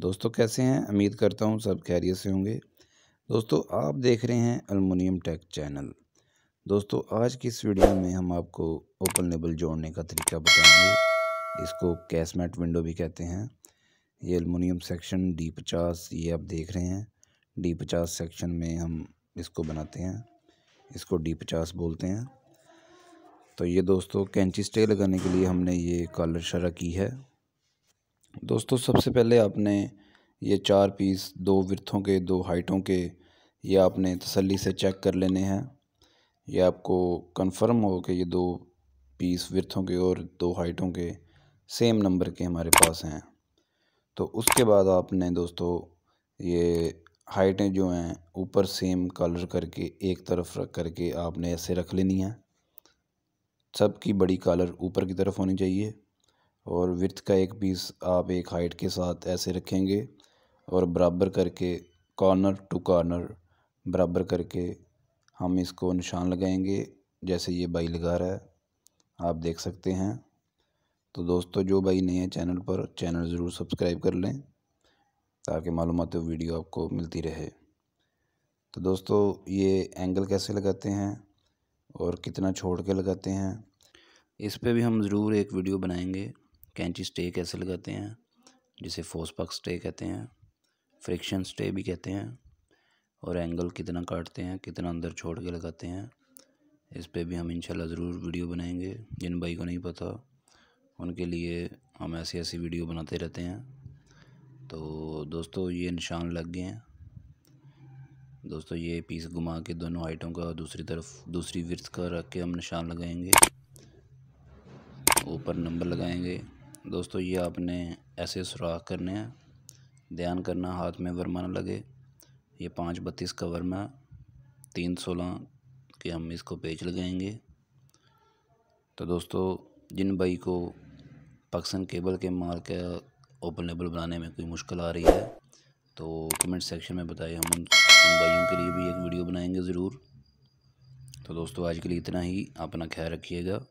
दोस्तों कैसे हैं उम्मीद करता हूँ सब खैरियत से होंगे दोस्तों आप देख रहे हैं अलमोनियम टेक चैनल दोस्तों आज की इस वीडियो में हम आपको ओपन लेबल जोड़ने का तरीका बताएंगे इसको कैसमेट विंडो भी कहते हैं ये अलमोनियम सेक्शन डी पचास ये आप देख रहे हैं डी पचास सेक्शन में हम इसको बनाते हैं इसको डी पचास बोलते हैं तो ये दोस्तों कैंची स्टे लगाने के लिए हमने ये कॉलर शरा की है दोस्तों सबसे पहले आपने ये चार पीस दो वर्थों के दो हाइटों के ये आपने तसल्ली से चेक कर लेने हैं ये आपको कंफर्म हो कि ये दो पीस वर्थों के और दो हाइटों के सेम नंबर के हमारे पास हैं तो उसके बाद आपने दोस्तों ये हाइटें जो हैं ऊपर सेम कलर करके एक तरफ रख करके आपने ऐसे रख लेनी है सबकी बड़ी कॉलर ऊपर की तरफ होनी चाहिए और विथ का एक पीस आप एक हाइट के साथ ऐसे रखेंगे और बराबर करके कॉर्नर टू कॉर्नर बराबर करके हम इसको निशान लगाएंगे जैसे ये बाई लगा रहा है आप देख सकते हैं तो दोस्तों जो भाई नए हैं चैनल पर चैनल ज़रूर सब्सक्राइब कर लें ताकि मालूम वीडियो आपको मिलती रहे तो दोस्तों ये एंगल कैसे लगाते हैं और कितना छोड़ के लगाते हैं इस पर भी हम ज़रूर एक वीडियो बनाएंगे कैंची स्टे कैसे लगाते हैं जिसे फोसपक स्टे कहते हैं फ्रिक्शन स्टे भी कहते हैं और एंगल कितना काटते हैं कितना अंदर छोड़ के लगाते हैं इस पर भी हम इंशाल्लाह ज़रूर वीडियो बनाएंगे जिन भाई को नहीं पता उनके लिए हम ऐसी ऐसी वीडियो बनाते रहते हैं तो दोस्तों ये निशान लग गए हैं दोस्तों ये पीस घुमा के दोनों हाइटों का दूसरी तरफ दूसरी विर्थ का रख के हम निशान लगाएंगे ऊपर नंबर लगाएंगे दोस्तों ये आपने ऐसे सुराख करने हैं ध्यान करना हाथ में वर्मा ना लगे ये पाँच बत्तीस का वर्मा तीन सोलह के हम इसको पेज लगाएंगे तो दोस्तों जिन भाई को पक्सन केबल के माल का ओपन लेबल बनाने में कोई मुश्किल आ रही है तो कमेंट सेक्शन में बताइए हम उन भाइयों के लिए भी एक वीडियो बनाएंगे ज़रूर तो दोस्तों आज के लिए इतना ही अपना ख्याल रखिएगा